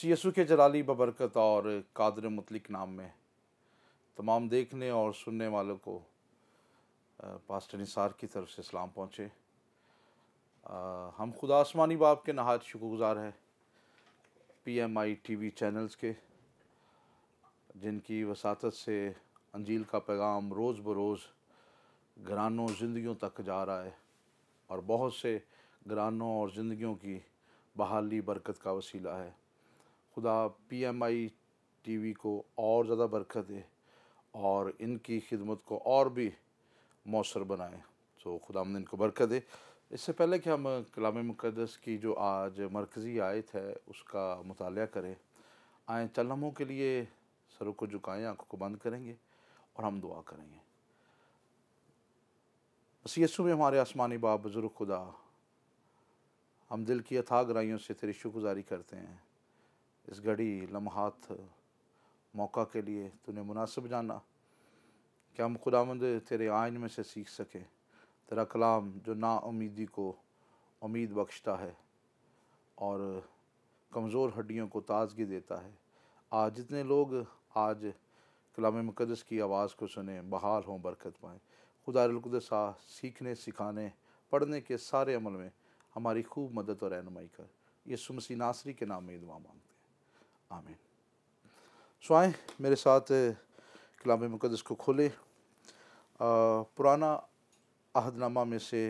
कुदस यसु के जलाली बबरकत और कादर मतलिक नाम में तमाम देखने और सुनने वालों को पास्टर निसार की तरफ से इस्लाम पहुँचे हम खुदा आसमानी बाप के नहाज शुक्रगुजार हैं P M I T V channels के जिनकी वसात से अंजील का पैगाम रोज़ बरोज़ घरानों ज़िंदगियों तक जा रहा है और बहुत से घरानों और ज़िंदगियों की बहाली बरकत का वसीला है खुदा P M I T V को और ज़्यादा बरकत दे और इनकी खिदमत को और भी मौसर बनाए तो खुदा ने इनको बरकत दे इससे पहले कि हम कलाम मुकदस की जो आज मरकज़ी आयत है उसका मुताल करें आए चलमों के लिए सरों को झुकाएँ आँखों को बंद करेंगे और हम दुआ करेंगे बस यसु में हमारे आसमानी बाप बुज़ुर्ग खुदा हम दिल की अथाग से तेरी शुक्रगुजारी करते हैं इस घड़ी लम्हात मौका के लिए तूने मुनासिब जाना क्या हम मंद तेरे आयन में से सीख सकें तेरा कलाम जो नाउमीदी को उम्मीद बख्शता है और कमज़ोर हड्डियों को ताजगी देता है आज जितने लोग आज कलाम मुकदस की आवाज़ को सुने बहाल हों बरकत पाएँ खुदाकदसा सीखने सिखाने पढ़ने के सारे अमल में हमारी खूब मदद और रहनमाई कर ये सुमसी नासरी के नाम में दुआ मांगते आमीन सो आए मेरे साथ कलाम मुकदस को खोले पुराना अहदनामा में से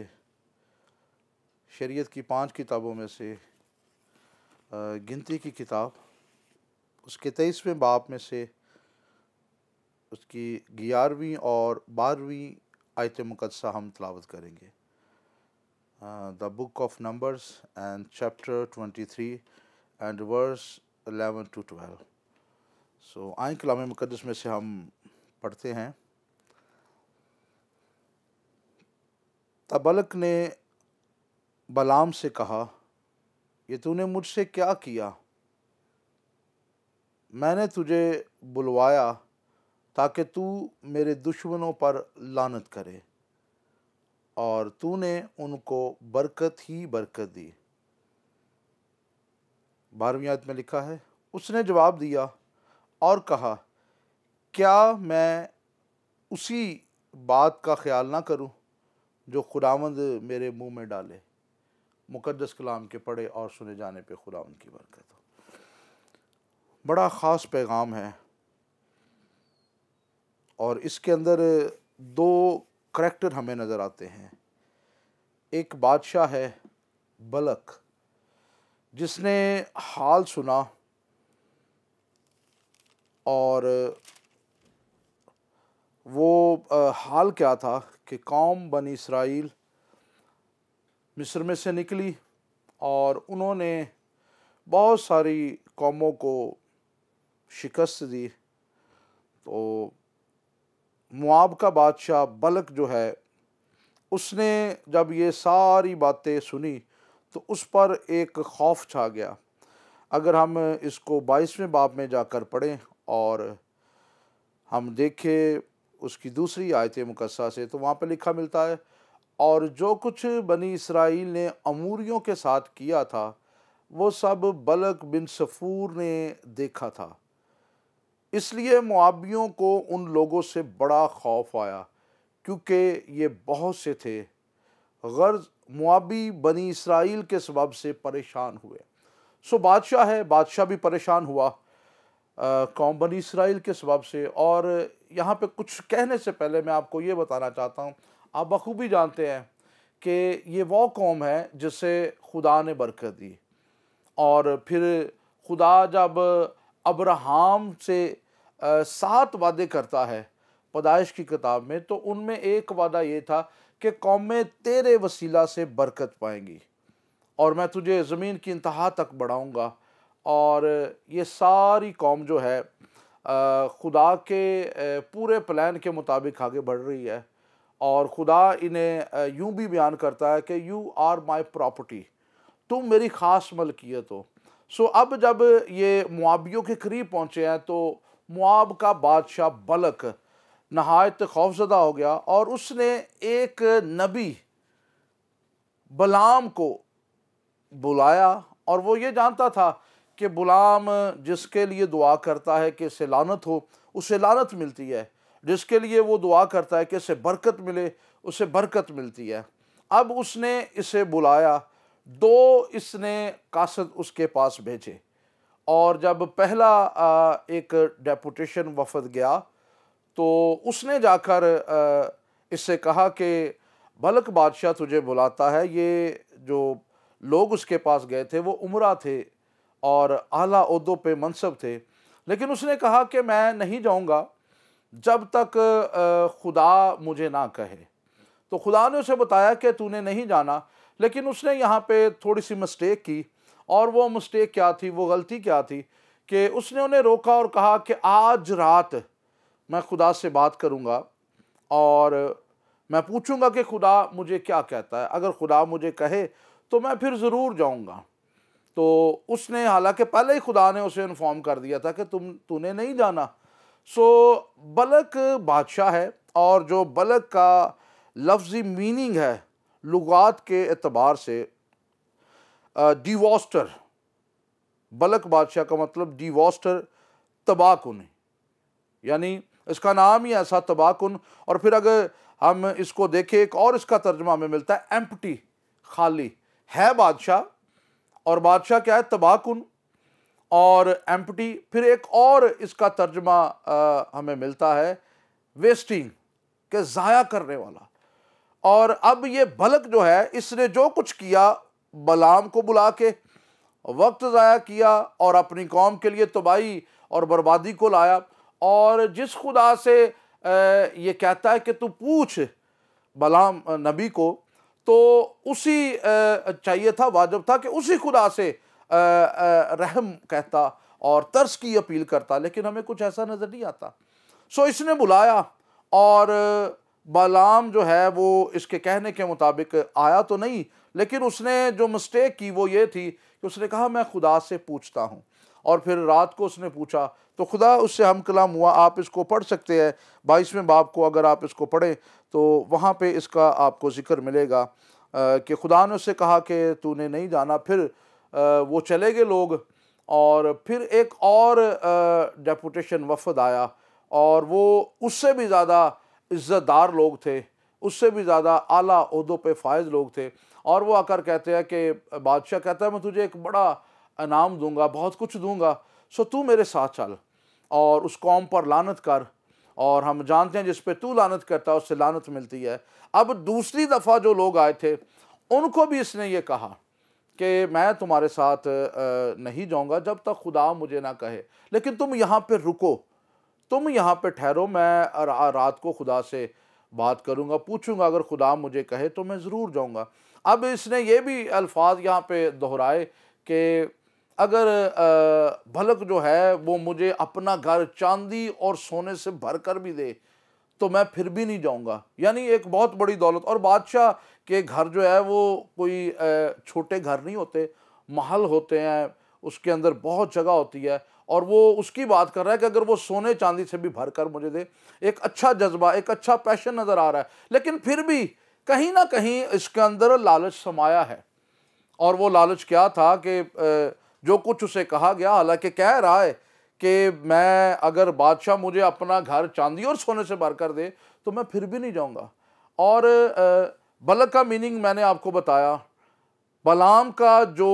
शरीयत की पांच किताबों में से गिनती की किताब उसके तेईसवें बाप में से उसकी ग्यारहवीं और बारहवीं आयत मुकदसा हम तलावत करेंगे the book of numbers and chapter twenty three and verse eleven to twelve so आय कलाम मुकदस में से हम पढ़ते हैं तबलक ने बलाम से कहा ये तूने मुझसे क्या किया मैंने तुझे बुलवाया ताकि तू मेरे दुश्मनों पर लानत करे और तूने उनको बरकत ही बरकत दी बारहवीं आयत में लिखा है उसने जवाब दिया और कहा क्या मैं उसी बात का ख्याल ना करूं जो खुदावंद मेरे मुंह में डाले मुकदस कलाम के पढ़े और सुने जाने पे खुदावंद की बरकत हो बड़ा ख़ास पैगाम है और इसके अंदर दो करैक्टर हमें नज़र आते हैं एक बादशाह है बलक जिसने हाल सुना और वो हाल क्या था कि कौम बन इसराइल मिस्र में से निकली और उन्होंने बहुत सारी कौमों को शिकस्त दी तो मुआब का बादशाह बलक जो है उसने जब ये सारी बातें सुनी तो उस पर एक खौफ छा गया अगर हम इसको बाईसवें बाब में जाकर पढ़ें और हम देखें उसकी दूसरी आयत मुकस्सा से तो वहाँ पर लिखा मिलता है और जो कुछ बनी इसराइल ने अमूरियों के साथ किया था वो सब बलक बिन सफ़ूर ने देखा था इसलिए मुआबियों को उन लोगों से बड़ा खौफ आया क्योंकि ये बहुत से थे गर्ज मुआबी बनी इसराइल के सबब से परेशान हुए सो बादशाह है बादशाह भी परेशान हुआ कौम बनी इसराइल के सबब से और यहाँ पे कुछ कहने से पहले मैं आपको ये बताना चाहता हूँ आप बखूबी जानते हैं कि ये वो कौम है जिसे खुदा ने बरकत दी और फिर खुदा जब अब्राहम से सात वादे करता है पदाइश की किताब में तो उनमें एक वादा ये था कि कौमें तेरे वसीला से बरकत पाएंगी और मैं तुझे ज़मीन की इंतहा तक बढ़ाऊँगा और ये सारी कौम जो है खुदा के पूरे प्लान के मुताबिक आगे बढ़ रही है और खुदा इन्हें यूँ भी बयान करता है कि यू आर माई प्रॉपर्टी तुम मेरी ख़ास मलकियत हो सो अब जब ये मुआबियों के करीब पहुँचे हैं तो मुआब का बादशाह बलक नहायत खौफजदा हो गया और उसने एक नबी बलाम को बुलाया और वो ये जानता था कि बुलाम जिसके लिए दुआ करता है कि इसे लानत हो उसे लानत मिलती है जिसके लिए वो दुआ करता है कि इसे बरकत मिले उसे बरकत मिलती है अब उसने इसे बुलाया दो इसने कासद उसके पास भेजे और जब पहला एक डेपुटेशन वफद गया तो उसने जाकर इससे कहा कि बलक बादशाह तुझे बुलाता है ये जो लोग उसके पास गए थे वो उम्रा थे और आला उदों पे मनसब थे लेकिन उसने कहा कि मैं नहीं जाऊंगा जब तक खुदा मुझे ना कहे तो खुदा ने उसे बताया कि तूने नहीं जाना लेकिन उसने यहाँ पे थोड़ी सी मिस्टेक की और वो मिस्टेक क्या थी वो गलती क्या थी कि उसने उन्हें रोका और कहा कि आज रात मैं खुदा से बात करूँगा और मैं पूछूंगा कि खुदा मुझे क्या कहता है अगर खुदा मुझे कहे तो मैं फिर ज़रूर जाऊँगा तो उसने हालांकि पहले ही खुदा ने उसे इन्फॉर्म कर दिया था कि तुम तूने नहीं जाना सो बलक बादशाह है और जो बलक का लफ्ज़ी मीनिंग है लुगात के अतबार से डिवॉस्टर बलक बादशाह का मतलब डिवॉस्टर तबाह कुन यानी इसका नाम ही ऐसा तबाकुन और फिर अगर हम इसको देखें एक और इसका तर्जमा हमें मिलता है एम्पटी खाली है बादशाह और बादशाह क्या है तबाकुन और एम्पटी फिर एक और इसका तर्जमा हमें मिलता है वेस्टिंग के ज़ाया करने वाला और अब ये भलक जो है इसने जो कुछ किया बलाम को बुला के वक्त ज़ाया किया और अपनी कौम के लिए तबाही और बर्बादी को लाया और जिस खुदा से ये कहता है कि तू पूछ बलाम नबी को तो उसी चाहिए था वाजब था कि उसी खुदा से रहम कहता और तर्स की अपील करता लेकिन हमें कुछ ऐसा नज़र नहीं आता सो इसने बुलाया और बलाम जो है वो इसके कहने के मुताबिक आया तो नहीं लेकिन उसने जो मिस्टेक की वो ये थी कि उसने कहा मैं खुदा से पूछता हूँ और फिर रात को उसने पूछा तो खुदा उससे हम कलाम हुआ आप इसको पढ़ सकते हैं बाईसवें बाप को अगर आप इसको पढ़ें तो वहाँ पे इसका आपको ज़िक्र मिलेगा कि खुदा ने उससे कहा कि तूने नहीं जाना फिर वो चले गए लोग और फिर एक और डेपुटेशन वफद आया और वो उससे भी ज़्यादा इज़्ज़तदार लोग थे उससे भी ज़्यादा आला उदों पर फायज लोग थे और वो आकर कहते हैं कि बादशाह कहता है मैं तुझे एक बड़ा इनाम दूंगा बहुत कुछ दूंगा सो तू मेरे साथ चल और उस कौम पर लानत कर और हम जानते हैं जिस पे तू लानत करता है उससे लानत मिलती है अब दूसरी दफ़ा जो लोग आए थे उनको भी इसने ये कहा कि मैं तुम्हारे साथ नहीं जाऊंगा जब तक खुदा मुझे ना कहे लेकिन तुम यहाँ पे रुको तुम यहाँ पे ठहरो मैं रात को खुदा से बात करूँगा पूछूँगा अगर खुदा मुझे कहे तो मैं ज़रूर जाऊँगा अब इसने ये भी अल्फाज यहाँ पर दोहराए कि अगर भलक जो है वो मुझे अपना घर चांदी और सोने से भर कर भी दे तो मैं फिर भी नहीं जाऊंगा यानी एक बहुत बड़ी दौलत और बादशाह के घर जो है वो कोई छोटे घर नहीं होते महल होते हैं उसके अंदर बहुत जगह होती है और वो उसकी बात कर रहा है कि अगर वो सोने चांदी से भी भर कर मुझे दे एक अच्छा जज्बा एक अच्छा पैशन नज़र आ रहा है लेकिन फिर भी कहीं ना कहीं इसके अंदर लालच समाया है और वो लालच क्या था कि जो कुछ उसे कहा गया हालांकि कह रहा है कि मैं अगर बादशाह मुझे अपना घर चांदी और सोने से भर कर दे तो मैं फिर भी नहीं जाऊँगा और बलक का मीनिंग मैंने आपको बताया बलाम का जो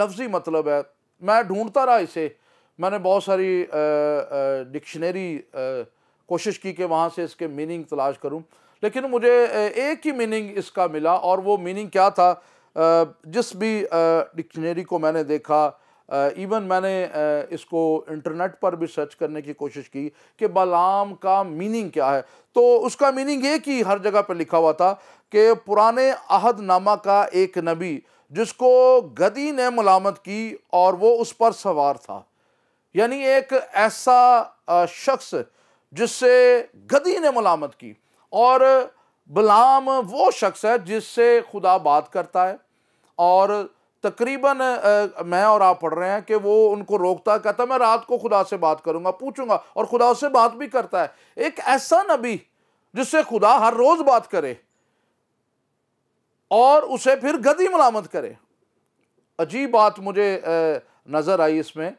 लफ्ज़ी मतलब है मैं ढूंढता रहा इसे मैंने बहुत सारी डिक्शनरी कोशिश की कि वहाँ से इसके मीनिंग तलाश करूँ लेकिन मुझे एक ही मीनिंग इसका मिला और वो मीनिंग क्या था जिस भी डिक्शनरी को मैंने देखा इवन मैंने इसको इंटरनेट पर भी सर्च करने की कोशिश की कि बलाम का मीनिंग क्या है तो उसका मीनिंग ये कि हर जगह पर लिखा हुआ था कि पुराने अहदनामा का एक नबी जिसको गदी ने मलामत की और वो उस पर सवार था यानी एक ऐसा शख्स जिससे गदी ने मलामत की और बलाम वो शख्स है जिससे खुदा बात करता है और तकरीबन मैं और आप पढ़ रहे हैं कि वो उनको रोकता कहता मैं रात को खुदा से बात करूंगा पूछूंगा और खुदा से बात भी करता है एक ऐसा नबी जिससे खुदा हर रोज बात करे और उसे फिर गदी मलामत करे अजीब बात मुझे नज़र आई इसमें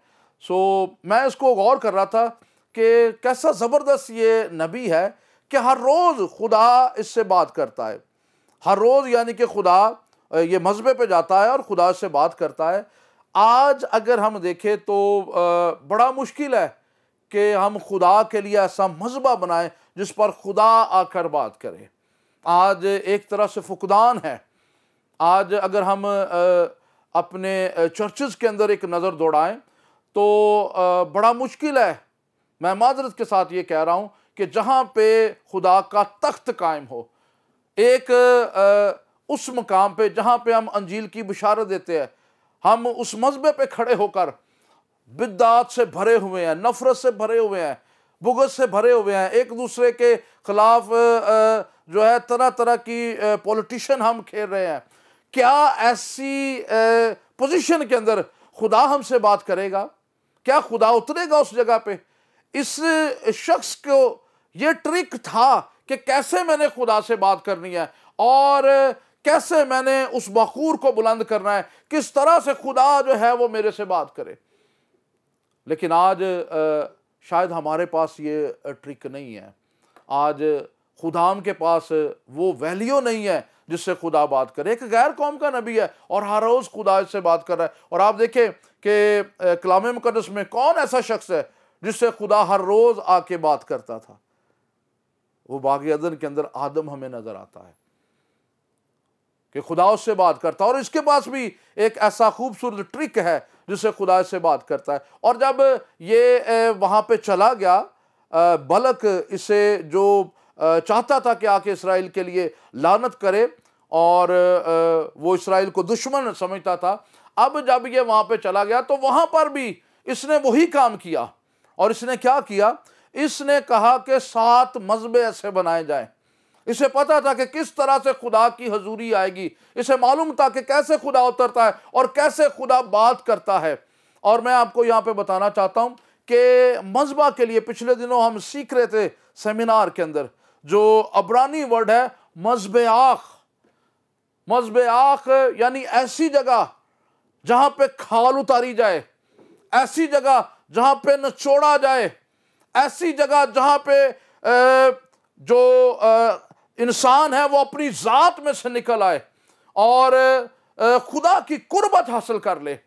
सो मैं इसको गौर कर रहा था कि कैसा ज़बरदस्त ये नबी है कि हर रोज़ खुदा इससे बात करता है हर रोज़ यानी कि खुदा ये मजबे पे जाता है और खुदा से बात करता है आज अगर हम देखें तो बड़ा मुश्किल है कि हम खुदा के लिए ऐसा मजबा बनाएं जिस पर खुदा आकर बात करे आज एक तरह से फुकदान है आज अगर हम अपने चर्चेज़ के अंदर एक नज़र दौड़ाएं तो बड़ा मुश्किल है मैं माजरत के साथ ये कह रहा हूँ कि जहाँ पे खुदा का तख्त कायम हो एक उस मकाम पे जहाँ पे हम अंजील की बुशारत देते हैं हम उस मजबे पे खड़े होकर बिदात से भरे हुए हैं नफ़रत से भरे हुए हैं भुगत से भरे हुए हैं एक दूसरे के ख़िलाफ़ जो है तरह तरह की पॉलिटिशन हम खेल रहे हैं क्या ऐसी पोजीशन के अंदर खुदा हमसे बात करेगा क्या खुदा उतरेगा उस जगह पे इस शख्स को ये ट्रिक था कि कैसे मैंने खुदा से बात करनी है और कैसे मैंने उस बखूर को बुलंद करना है किस तरह से खुदा जो है वो मेरे से बात करे लेकिन आज शायद हमारे पास ये ट्रिक नहीं है आज खुदाम के पास वो वैल्यू नहीं है जिससे खुदा बात करे एक गैर कौम का नबी है और हर रोज़ खुदा इससे बात कर रहा है और आप देखें कि कलाम मुकदस में कौन ऐसा शख्स है जिससे खुदा हर रोज़ आके बात करता था वो बागन अदन के अंदर आदम हमें नज़र आता है कि खुदा उससे बात करता है और इसके पास भी एक ऐसा खूबसूरत ट्रिक है जिससे खुदा से बात करता है और जब ये वहाँ पे चला गया बलक इसे जो चाहता था कि आके इसराइल के लिए लानत करे और वो इसराइल को दुश्मन समझता था अब जब ये वहाँ पे चला गया तो वहाँ पर भी इसने वही काम किया और इसने क्या किया इसने कहा कि सात मजबे ऐसे बनाए जाएँ इसे पता था कि किस तरह से खुदा की हजूरी आएगी इसे मालूम था कि कैसे खुदा उतरता है और कैसे खुदा बात करता है और मैं आपको यहाँ पे बताना चाहता हूँ कि मजबा के लिए पिछले दिनों हम सीख रहे थे सेमिनार के अंदर जो अबरानी वर्ड है मजब आख मजब आख यानी ऐसी जगह जहाँ पे खाल उतारी जाए ऐसी जगह जहाँ पे नचोड़ा जाए ऐसी जगह जहाँ पे जो इंसान है वो अपनी ज़ात में से निकल आए और खुदा की कुर्बत हासिल कर ले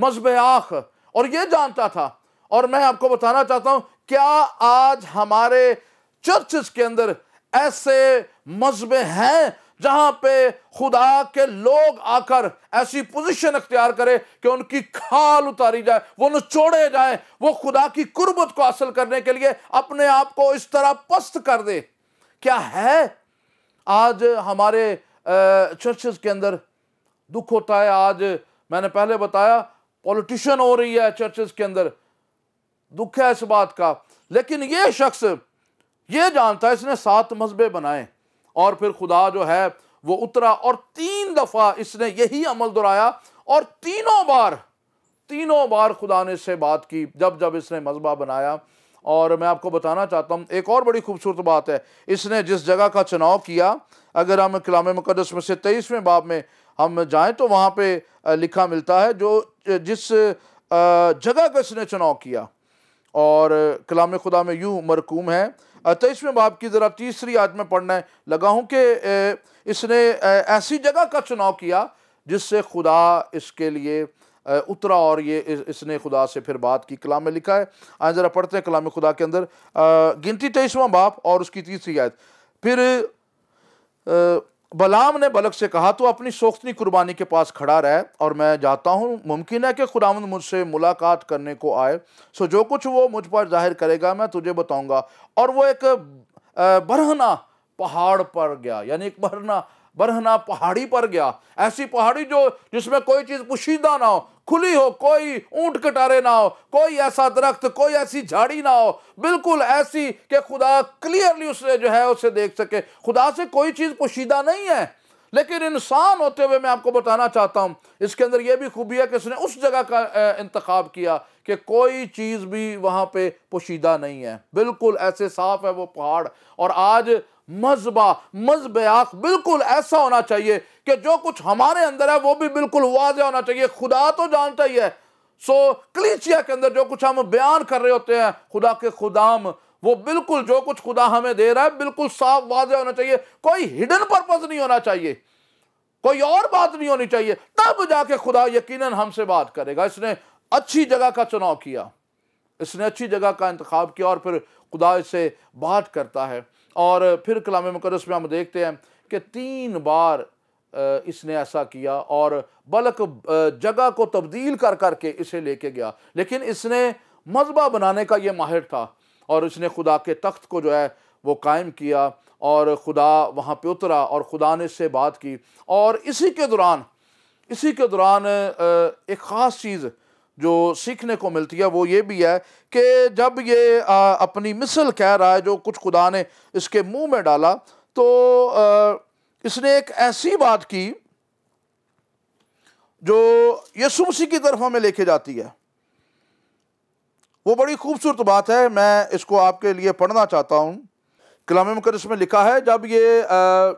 मजहब आख और ये जानता था और मैं आपको बताना चाहता हूँ क्या आज हमारे चर्चेस के अंदर ऐसे मजहब हैं जहाँ पे खुदा के लोग आकर ऐसी पोजीशन अख्तियार करें कि उनकी खाल उतारी जाए वो नचोड़े जाए वो खुदा की कुर्बत को हासिल करने के लिए अपने आप को इस तरह पस्त कर दे क्या है आज हमारे चर्चेज के अंदर दुख होता है आज मैंने पहले बताया पॉलिटिशन हो रही है चर्चेस के अंदर दुख है इस बात का लेकिन ये शख्स ये जानता है इसने सात मजहबे बनाए और फिर खुदा जो है वो उतरा और तीन दफ़ा इसने यही अमल दोहराया और तीनों बार तीनों बार खुदा ने इससे बात की जब जब इसने मजबा बनाया और मैं आपको बताना चाहता हूँ एक और बड़ी खूबसूरत बात है इसने जिस जगह का चुनाव किया अगर हम कलाम मुकदस में से तेईसवें बाब में हम जाएँ तो वहाँ पर लिखा मिलता है जो जिस जगह का इसने चुनाव किया और कलाम खुदा में यूँ मरकूम है तेईसवें बाब की ज़रा तीसरी आज मैं पढ़ने लगा हूँ कि इसने ऐसी जगह का चुनाव किया जिससे खुदा इसके लिए उतरा और ये इसने खुदा से फिर बात की कलाम में लिखा है आज ज़रा पढ़ते हैं कलाम खुदा के अंदर गिनती तेईसवा बाप और उसकी तीसरी आयत फिर बलाम ने बलक से कहा तो अपनी सोखनी कुर्बानी के पास खड़ा रहे और मैं जाता हूँ मुमकिन है कि खुदावंद मुझसे मुलाकात करने को आए सो जो कुछ वो मुझ पर जाहिर करेगा मैं तुझे बताऊँगा और वो एक बरहना पहाड़ पर गया यानी एक बरहना बरहना पहाड़ी पर गया ऐसी पहाड़ी जो जिसमें कोई चीज़ पुशीदा ना हो खुली हो कोई ऊंट कटारे ना हो कोई ऐसा दरख्त कोई ऐसी झाड़ी ना हो बिल्कुल ऐसी कि खुदा क्लियरली उसे जो है उसे देख सके खुदा से कोई चीज़ पोशीदा नहीं है लेकिन इंसान होते हुए मैं आपको बताना चाहता हूं इसके अंदर यह भी खूबी है कि उसने उस जगह का इंतखब किया कि कोई चीज़ भी वहां पे पोशीदा नहीं है बिल्कुल ऐसे साफ है वो पहाड़ और आज मजबा मजब आख बिल्कुल ऐसा होना चाहिए कि जो कुछ हमारे अंदर है वो भी बिल्कुल वाजह होना चाहिए खुदा तो जानता ही है सो क्लीचिया के अंदर जो कुछ हम बयान कर रहे होते हैं खुदा के खुदाम वो बिल्कुल जो कुछ खुदा हमें दे रहा है बिल्कुल साफ वाजह होना चाहिए कोई हिडन पर्पज नहीं होना चाहिए कोई और बात नहीं होनी चाहिए तब जाके खुदा यकीन हमसे बात करेगा इसने अच्छी जगह का चुनाव किया इसने अच्छी जगह का इंतखब किया और फिर खुदा इसे बात करता है और फिर कलाम मुकदस में हम देखते हैं कि तीन बार इसने ऐसा किया और बल्क जगह को तब्दील कर करके इसे लेके गया लेकिन इसने मजबा बनाने का ये माहिर था और इसने खुदा के तख्त को जो है वो कायम किया और खुदा वहाँ पे उतरा और खुदा ने इससे बात की और इसी के दौरान इसी के दौरान एक ख़ास चीज़ जो सीखने को मिलती है वो ये भी है कि जब ये आ, अपनी मिसल कह रहा है जो कुछ खुदा ने इसके मुंह में डाला तो आ, इसने एक ऐसी बात की जो यसुमसी मसीह की तरफ हमें लेके जाती है वो बड़ी खूबसूरत बात है मैं इसको आपके लिए पढ़ना चाहता हूँ कलाम मकर इसमें लिखा है जब ये आ,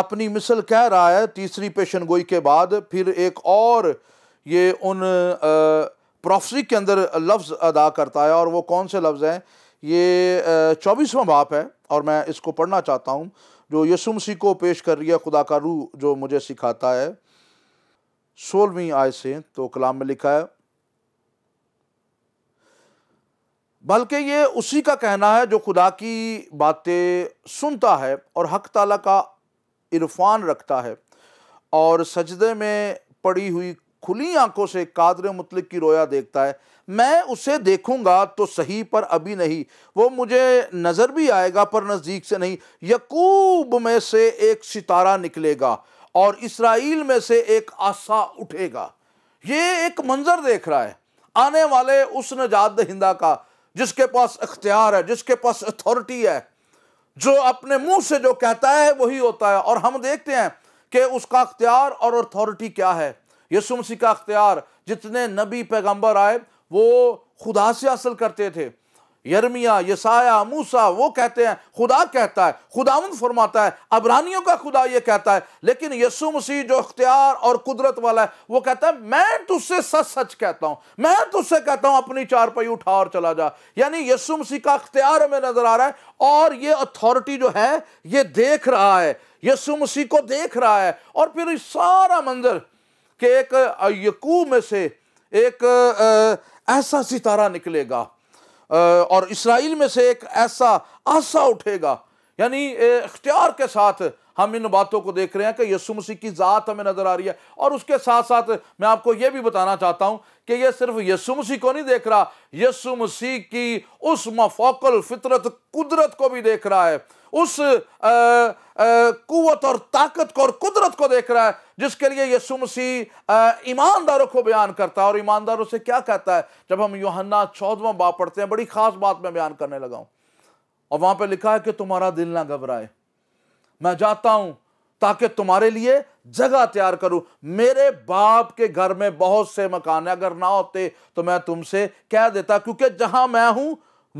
अपनी मिसल कह रहा है तीसरी पेशन गोई के बाद फिर एक और ये उन प्रोफसी के अंदर लफ्ज़ अदा करता है और वो कौन से लफ्ज़ हैं ये चौबीसवा बाप है और मैं इसको पढ़ना चाहता हूँ जो यसुमसी को पेश कर रही है खुदा का रू जो मुझे सिखाता है सोलहवीं आय से तो कलाम में लिखा है बल्कि ये उसी का कहना है जो खुदा की बातें सुनता है और हक ताला का इरफान रखता है और सजदे में पड़ी हुई खुली आंखों से कादर मुतलक की रोया देखता है मैं उसे देखूंगा तो सही पर अभी नहीं वो मुझे नज़र भी आएगा पर नज़दीक से नहीं यकूब में से एक सितारा निकलेगा और इसराइल में से एक आशा उठेगा ये एक मंज़र देख रहा है आने वाले उस नजात हिंदा का जिसके पास अख्तियार है जिसके पास अथॉरिटी है जो अपने मुंह से जो कहता है वही होता है और हम देखते हैं कि उसका अख्तियार और अथॉरिटी क्या है यसु मसीह का अख्तियार जितने नबी पैगंबर आए वो खुदा से हासिल करते थे यरमिया यसाया मूसा वो कहते हैं खुदा कहता है खुदावन फरमाता है अबरानियों का खुदा ये कहता है लेकिन यसु मसीह जो अख्तियार और कुदरत वाला है वो कहता है मैं तुझसे सच सच कहता हूँ मैं तुझसे कहता हूँ अपनी चार पाई उठा और चला जा यानी यसु मसीह का अख्तियार हमें नज़र आ रहा है और ये अथॉरिटी जो है ये देख रहा है यसु मसीह को देख रहा है और फिर सारा मंजर कि एक यकू में से एक ऐसा सितारा निकलेगा और इसराइल में से एक ऐसा आशा उठेगा यानी इख्तियार के साथ हम इन बातों को देख रहे हैं कि यसु मसीह की ज़ात हमें नज़र आ रही है और उसके साथ साथ मैं आपको ये भी बताना चाहता हूँ कि यह सिर्फ यसु मसीह को नहीं देख रहा यसु मसीह की उस मफोकल फितरत कुदरत को भी देख रहा है उस कुत और ताकत को और कुदरत को देख रहा है जिसके लिए यह सुमसी ईमानदारों को बयान करता है और ईमानदारों से क्या कहता है जब हम योहन्ना चौदवा बाप पढ़ते हैं बड़ी खास बात मैं बयान करने लगा हूं और वहां पर लिखा है कि तुम्हारा दिल ना घबराए मैं जाता हूं ताकि तुम्हारे लिए जगह तैयार करूं मेरे बाप के घर में बहुत से मकान है अगर ना होते तो मैं तुमसे कह देता क्योंकि जहां मैं हूं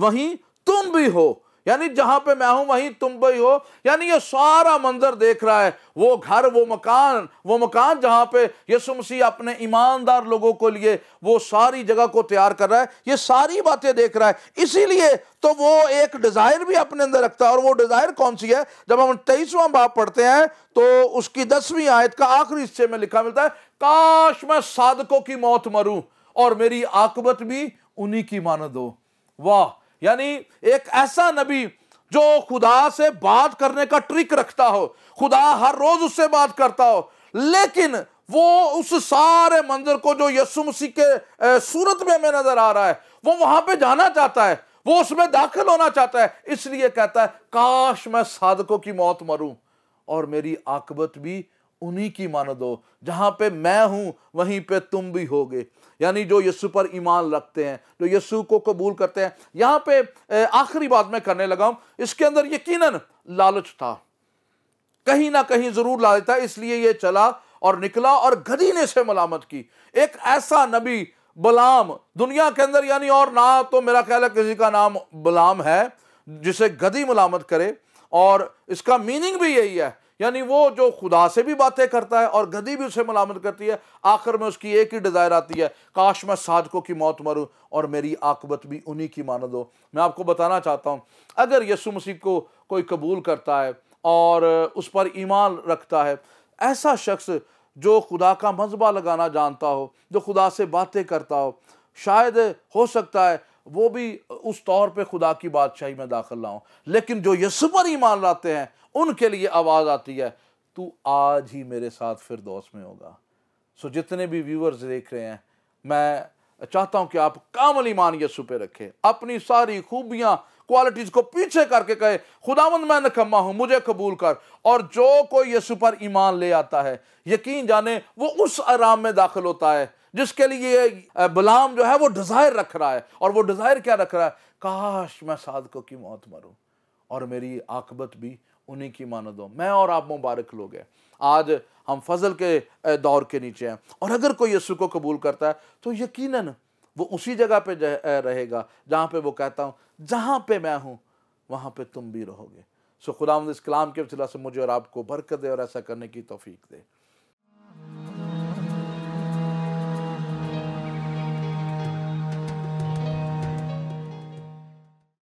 वहीं तुम भी हो यानी जहां पे मैं हूं वहीं तुम भी हो यानी ये सारा मंजर देख रहा है वो घर वो मकान वो मकान जहां पे यीशु मसीह अपने ईमानदार लोगों को लिए वो सारी जगह को तैयार कर रहा है ये सारी बातें देख रहा है इसीलिए तो वो एक डिज़ायर भी अपने अंदर रखता है और वो डिज़ायर कौन सी है जब हम तेईसवां बाप पढ़ते हैं तो उसकी दसवीं आयत का आखिरी हिस्से में लिखा मिलता है काश मैं साधकों की मौत मरूं और मेरी आकबत भी उन्हीं की मानद हो वाह यानी एक ऐसा नबी जो खुदा से बात करने का ट्रिक रखता हो खुदा हर रोज उससे बात करता हो लेकिन वो उस सारे मंजर को जो यसु मसीह के सूरत में हमें नजर आ रहा है वो वहां पे जाना चाहता है वो उसमें दाखिल होना चाहता है इसलिए कहता है काश मैं साधकों की मौत मरूं और मेरी आकबत भी उन्हीं की मान दो जहाँ पे मैं हूँ वहीं पे तुम भी होगे यानी जो यस्सु पर ईमान रखते हैं जो यस्सु को कबूल करते हैं यहाँ पे आखिरी बात मैं करने लगा हूँ इसके अंदर यकीनन लालच था कहीं ना कहीं ज़रूर लालच था इसलिए ये चला और निकला और ने से मलामत की एक ऐसा नबी बलाम दुनिया के अंदर यानी और ना तो मेरा ख्याल है किसी का नाम बलाम है जिसे गदी मलामत करे और इसका मीनिंग भी यही है यानी वो जो खुदा से भी बातें करता है और गदी भी उसे मलामत करती है आखिर में उसकी एक ही डिज़ायर आती है काश मैं साधकों की मौत मरूँ और मेरी आकबत भी उन्हीं की मानद हो मैं आपको बताना चाहता हूँ अगर यसु मसीह को कोई कबूल करता है और उस पर ईमान रखता है ऐसा शख्स जो खुदा का मजबा लगाना जानता हो जो खुदा से बातें करता हो शायद हो सकता है वो भी उस तौर पे खुदा की बादशाही में दाखिल ना हो लेकिन जो यसु पर ईमान लाते हैं उनके लिए आवाज़ आती है तू आज ही मेरे साथ फिर दोस्त में होगा सो जितने भी व्यूवर्स देख रहे हैं मैं चाहता हूं कि आप कामल ईमान यसु पे रखें अपनी सारी खूबियां क्वालिटीज़ को पीछे करके कहे खुदावंद मैं नकम्मा हूँ मुझे कबूल कर और जो कोई यसु पर ईमान ले आता है यकीन जाने वो उस आराम में दाखिल होता है जिसके लिए गुलाम जो है वो डिज़ायर रख रहा है और वो डिज़ायर क्या रख रहा है काश मैं सादकों की मौत मरू और मेरी आकबत भी उन्हीं की मान दो मैं और आप मुबारक लोग हैं आज हम फजल के दौर के नीचे हैं और अगर कोई यस्सु को कबूल करता है तो यकीनन वो उसी जगह पे रहेगा जहाँ पे वो कहता हूँ जहाँ पे मैं हूँ वहाँ पे तुम भी रहोगे सो खुदा इस कलाम के वसीला से मुझे और आपको बरकत दे और ऐसा करने की तोफ़ीक दे